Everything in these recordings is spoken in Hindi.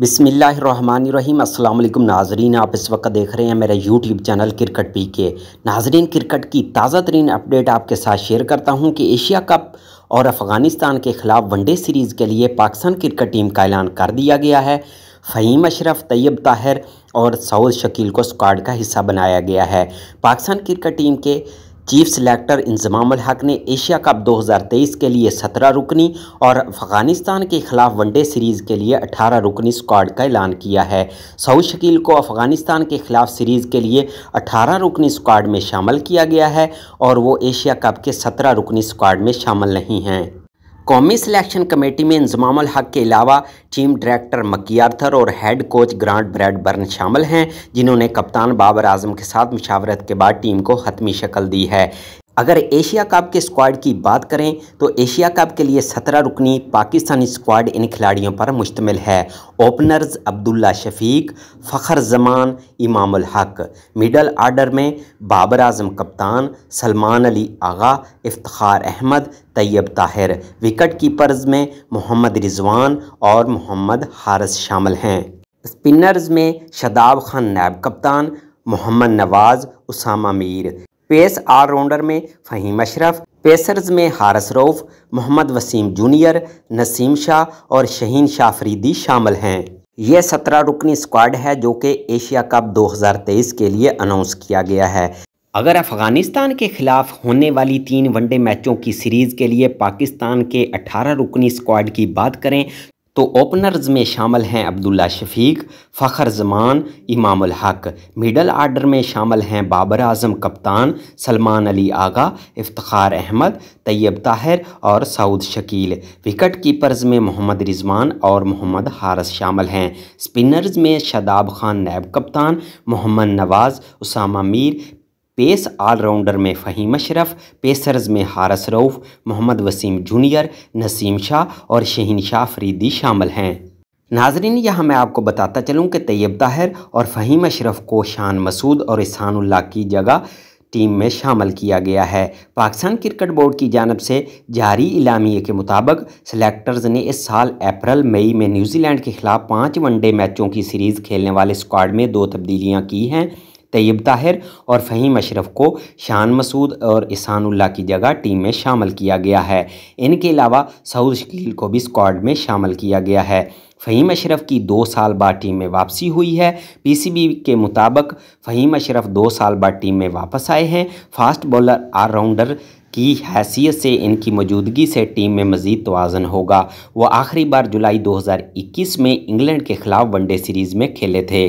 बिसमीम् अल्लाम नाजरीन आप इस वक्त देख रहे हैं मेरा यूट्यूब चैनल क्रिकेट पी के नाजरीन क्रिकेट की ताज़ा तरीन अपडेट आपके साथ शेयर करता हूं कि एशिया कप और अफ़गानिस्तान के ख़िलाफ़ वनडे सीरीज़ के लिए पाकिस्तान क्रिकेट टीम का ऐलान कर दिया गया है फ़हीम अशरफ तैयब ताहिर और सऊद शकील को स्क्वाड का हिस्सा बनाया गया है पाकिस्तान क्रिकेट टीम के चीफ सिलेक्टर इंजमाम हक ने एशिया कप 2023 के लिए 17 रुकनी और अफगानिस्तान के खिलाफ वनडे सीरीज़ के लिए 18 रुकनी स्क्वाड का ऐलान किया है सऊद शकील को अफगानिस्तान के खिलाफ सीरीज़ के लिए 18 रुकनी स्क्वाड में शामिल किया गया है और वो एशिया कप के 17 रुकनी स्क्वाड में शामिल नहीं हैं कौमी सिलेक्शन कमेटी में इंजमाम हक के अलावा टीम डायरेक्टर मक्की आर्थर और head coach Grant Bradburn शामिल हैं जिन्होंने कप्तान बाबर आजम के साथ मशावरत के बाद टीम को हतमी शक्ल दी है अगर एशिया कप के स्क्वाड की बात करें तो एशिया कप के लिए सत्रह रुकनी पाकिस्तानी स्क्वाड इन खिलाड़ियों पर मुश्तमिल है openers Abdullah Shafique Fakhar Zaman Imamul Haq middle order में बाबर आजम कप्तान सलमान अली आगा इफ्तार अहमद तैयब ताहिर विकेट कीपर्स में मोहम्मद रिजवान और मोहम्मद हारस शामिल हैं स्पिनर्स में शदाब खान नायब कप्तान मोहम्मद नवाज़ उसामा मीर पेस ऑलराउंडर में फ़हीम अशरफ पेसर्स में हारस रऊफ़ मोहम्मद वसीम जूनियर नसीम शाह और शहीन शाहफरीदी शामिल हैं यह सत्रह रुकनी स्क्वाड है जो कि एशिया कप 2023 के लिए अनाउंस किया गया है अगर अफ़गानिस्तान के ख़िलाफ़ होने वाली तीन वनडे मैचों की सीरीज़ के लिए पाकिस्तान के 18 रुकनी स्क्वाड की बात करें तो ओपनर्स में शामिल हैं अब्दुल्ला शफीक फ़खर जमान इमाम हक मिडल आर्डर में शामिल हैं बाबर आजम कप्तान सलमान अली आगा इफ्तार अहमद तैयब ताहिर और सऊद शकील विकेट कीपर्स में मोहम्मद रिजवान और मोहम्मद हारस शामिल हैं स्पिनर्स में शदाब खान नैब कप्तान मोहम्मद नवाज़ उसामा मीर पेस ऑलराउंडर में फ़हीम अशरफ पेसर्स में हारस रऊफ़ मोहम्मद वसीम जूनियर नसीम शाह और शहीन शाह फरीदी शामिल हैं नाजरीन यहाँ मैं आपको बताता चलूँ कि तैयब ताहिर और फ़हीम अशरफ को शान मसूद और इसहानुल्लाह की जगह टीम में शामिल किया गया है पाकिस्तान क्रिकेट बोर्ड की जानब से जारी इलामिए के मुताबिक सेलेक्टर्स ने इस साल अप्रैल मई में न्यूजीलैंड के खिलाफ पाँच वनडे मैचों की सीरीज़ खेलने वाले स्क्वाड में दो तब्दीलियाँ की हैं तैयब ताहिर और फ़हीम अशरफ को शान मसूद और इसानुल्ला की जगह टीम में शामिल किया गया है इनके अलावा सऊद शकील को भी स्क्वाड में शामिल किया गया है फ़हीम अशरफ की दो साल बाद टीम में वापसी हुई है पीसीबी के मुताबिक फ़हीम अशरफ दो साल बाद टीम में वापस आए हैं फास्ट बॉलर ऑलराउंडर की हैसियत से इनकी मौजूदगी से टीम में मजीद तोज़न होगा वह आखिरी बार जुलाई 2021 में इंग्लैंड के खिलाफ वनडे सीरीज़ में खेले थे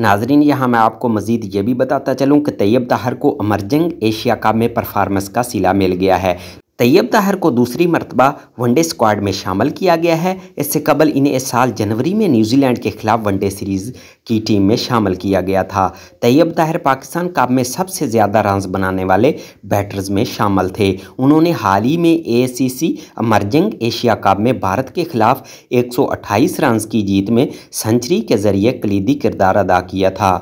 नाजरीन यहाँ मैं आपको मज़ीद ये भी बताता चलूँ कि तैयब दाहर को अमरजंग एशिया कप में परफार्मेंस का सिला मिल गया है तैयब ताहर को दूसरी मरतबा वनडे स्क्वाड में शामिल किया गया है इससे कबल इन्हें इस साल जनवरी में न्यूजीलैंड के खिलाफ वनडे सीरीज़ की टीम में शामिल किया गया था तैयब ताहर पाकिस्तान कप में सबसे ज़्यादा रन्स बनाने वाले बैटर्स में शामिल थे उन्होंने हाल ही में एसीसी अमर्जिंग एशिया कप में भारत के खिलाफ अट्ठाईस रन की जीत में सेंचुरी के ज़रिए कलीदी किरदार अदा किया था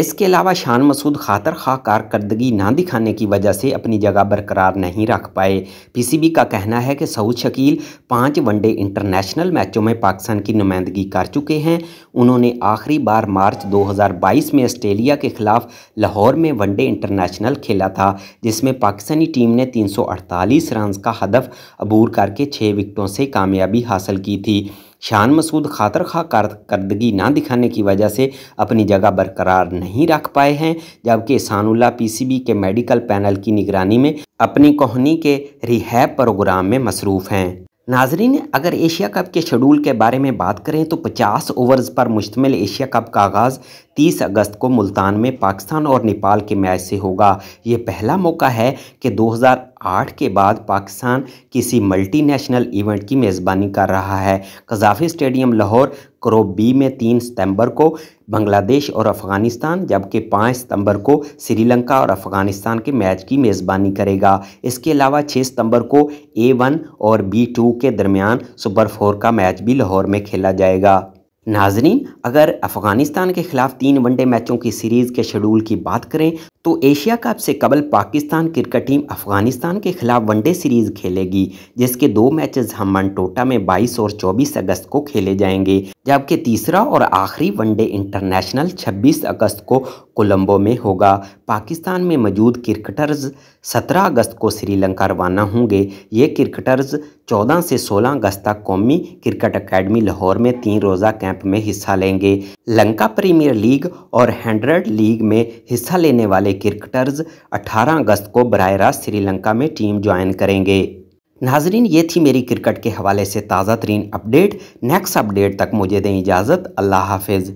इसके अलावा शान मसूद खातर खा कारकर्दगी ना दिखाने की वजह से अपनी जगह बरकरार नहीं रख पाए पीसीबी का कहना है कि सऊद शकील पाँच वनडे इंटरनेशनल मैचों में पाकिस्तान की नुमाइंदगी कर चुके हैं उन्होंने आखिरी बार मार्च 2022 में ऑस्ट्रेलिया के खिलाफ लाहौर में वनडे इंटरनेशनल खेला था जिसमें पाकिस्तानी टीम ने तीन रन का हदफ अबूर करके छः विकटों से कामयाबी हासिल की थी शान मसूद खातर खा कारदगी ना दिखाने की वजह से अपनी जगह बरकरार नहीं रख पाए हैं जबकि सानुल्ला पीसीबी के मेडिकल पैनल की निगरानी में अपनी कोहनी के रिहैब प्रोग्राम में मसरूफ़ हैं नाजरीन अगर एशिया कप के शेड्यूल के बारे में बात करें तो 50 ओवर्स पर मुश्तमिल एशिया कप का आगाज़ 30 अगस्त को मुल्तान में पाकिस्तान और नेपाल के मैच से होगा ये पहला मौका है कि आठ के बाद पाकिस्तान किसी मल्टीनेशनल इवेंट की मेज़बानी कर रहा है Gaddafi stadium Lahore group B में तीन सितंबर को बांग्लादेश और अफ़गानिस्तान जबकि पाँच सितंबर को श्रीलंका और अफ़गानिस्तान के मैच की मेज़बानी करेगा इसके अलावा छः सितंबर को ए वन और बी टू के दरमियान सुपर फोर का मैच भी लाहौर में खेला जाएगा नाजरीन अगर अफ़गानिस्तान के ख़िलाफ़ तीन वनडे मैचों की सीरीज़ के शेड्यूल की बात करें तो एशिया कप से कबल पाकिस्तान क्रिकेट टीम अफगानिस्तान के खिलाफ वनडे सीरीज़ खेलेगी जिसके दो मैचेस हमन टोटा में 22 और 24 अगस्त को खेले जाएंगे जबकि तीसरा और आखिरी वनडे इंटरनेशनल 26 अगस्त को कोलंबो में होगा पाकिस्तान में मौजूद क्रिकेटर्स 17 अगस्त को श्रीलंका रवाना होंगे ये क्रिकेटर्स 14 से 16 अगस्त तक कौमी क्रिकेट अकेडमी लाहौर में तीन रोज़ा कैंप में हिस्सा लेंगे लंका प्रीमियर लीग और हैंड्रेड लीग में हिस्सा लेने वाले क्रिकेटर्स 18 अगस्त को बरह रास्त श्रीलंका में टीम ज्वाइन करेंगे नाजरीन ये थी मेरी क्रिकेट के हवाले से ताज़ा तरीन अपडेट नेक्स्ट अपडेट तक मुझे दें इजाज़त अल्लाह हाफिज़